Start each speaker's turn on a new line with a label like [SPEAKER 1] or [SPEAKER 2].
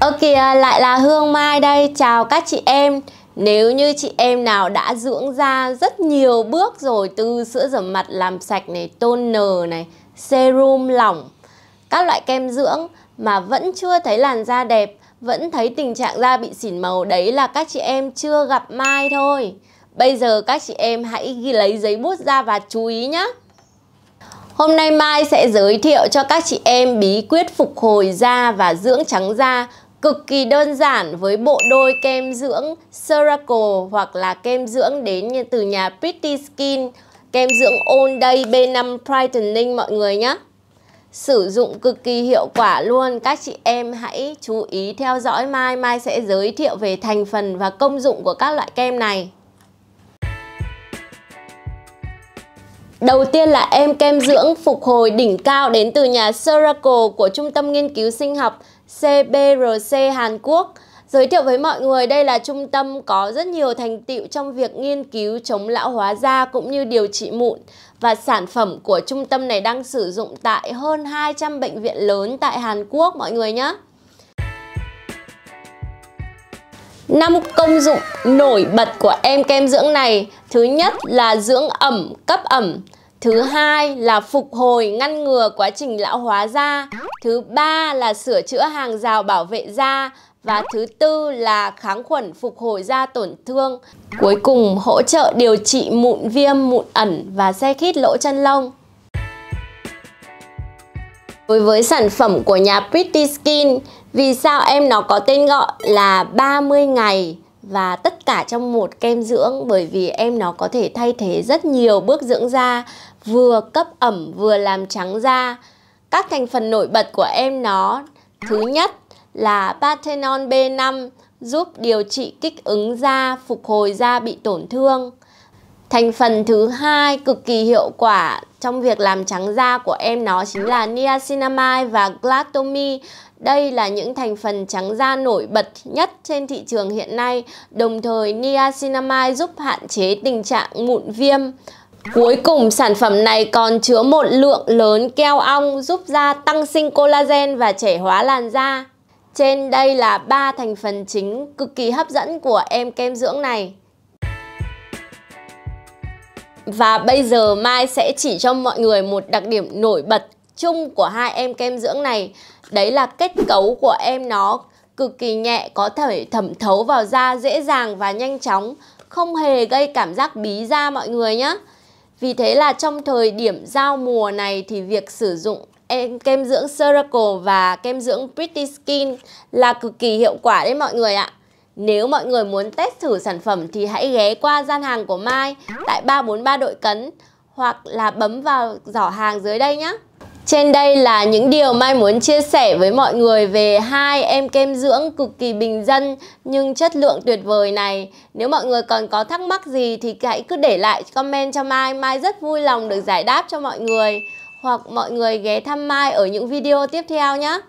[SPEAKER 1] Ok lại là Hương Mai đây, chào các chị em Nếu như chị em nào đã dưỡng da rất nhiều bước rồi Từ sữa rửa mặt làm sạch này, toner này, serum lỏng Các loại kem dưỡng mà vẫn chưa thấy làn da đẹp Vẫn thấy tình trạng da bị xỉn màu Đấy là các chị em chưa gặp Mai thôi Bây giờ các chị em hãy ghi lấy giấy bút ra và chú ý nhé Hôm nay Mai sẽ giới thiệu cho các chị em bí quyết phục hồi da và dưỡng trắng da cực kỳ đơn giản với bộ đôi kem dưỡng Ceraco hoặc là kem dưỡng đến từ nhà Pretty Skin kem dưỡng All Day B5 Brightening mọi người nhé sử dụng cực kỳ hiệu quả luôn các chị em hãy chú ý theo dõi mai mai sẽ giới thiệu về thành phần và công dụng của các loại kem này Đầu tiên là em kem dưỡng phục hồi đỉnh cao đến từ nhà Seraco của Trung tâm Nghiên cứu Sinh học CBRC Hàn Quốc. Giới thiệu với mọi người đây là trung tâm có rất nhiều thành tựu trong việc nghiên cứu chống lão hóa da cũng như điều trị mụn và sản phẩm của trung tâm này đang sử dụng tại hơn 200 bệnh viện lớn tại Hàn Quốc mọi người nhé. năm công dụng nổi bật của em kem dưỡng này thứ nhất là dưỡng ẩm cấp ẩm thứ hai là phục hồi ngăn ngừa quá trình lão hóa da thứ ba là sửa chữa hàng rào bảo vệ da và thứ tư là kháng khuẩn phục hồi da tổn thương cuối cùng hỗ trợ điều trị mụn viêm mụn ẩn và xe khít lỗ chân lông Đối với sản phẩm của nhà Pretty Skin, vì sao em nó có tên gọi là 30 ngày và tất cả trong một kem dưỡng bởi vì em nó có thể thay thế rất nhiều bước dưỡng da, vừa cấp ẩm vừa làm trắng da. Các thành phần nổi bật của em nó thứ nhất là Patenol B5 giúp điều trị kích ứng da, phục hồi da bị tổn thương. Thành phần thứ hai cực kỳ hiệu quả trong việc làm trắng da của em nó chính là niacinamide và glatomy. Đây là những thành phần trắng da nổi bật nhất trên thị trường hiện nay. Đồng thời niacinamide giúp hạn chế tình trạng mụn viêm. Cuối cùng sản phẩm này còn chứa một lượng lớn keo ong giúp da tăng sinh collagen và trẻ hóa làn da. Trên đây là ba thành phần chính cực kỳ hấp dẫn của em kem dưỡng này. Và bây giờ Mai sẽ chỉ cho mọi người một đặc điểm nổi bật chung của hai em kem dưỡng này Đấy là kết cấu của em nó cực kỳ nhẹ có thể thẩm thấu vào da dễ dàng và nhanh chóng Không hề gây cảm giác bí da mọi người nhé Vì thế là trong thời điểm giao mùa này thì việc sử dụng em kem dưỡng Circle và kem dưỡng Pretty Skin là cực kỳ hiệu quả đấy mọi người ạ nếu mọi người muốn test thử sản phẩm thì hãy ghé qua gian hàng của Mai tại 343 Đội Cấn hoặc là bấm vào giỏ hàng dưới đây nhé. Trên đây là những điều Mai muốn chia sẻ với mọi người về hai em kem dưỡng cực kỳ bình dân nhưng chất lượng tuyệt vời này. Nếu mọi người còn có thắc mắc gì thì hãy cứ để lại comment cho Mai, Mai rất vui lòng được giải đáp cho mọi người. Hoặc mọi người ghé thăm Mai ở những video tiếp theo nhé.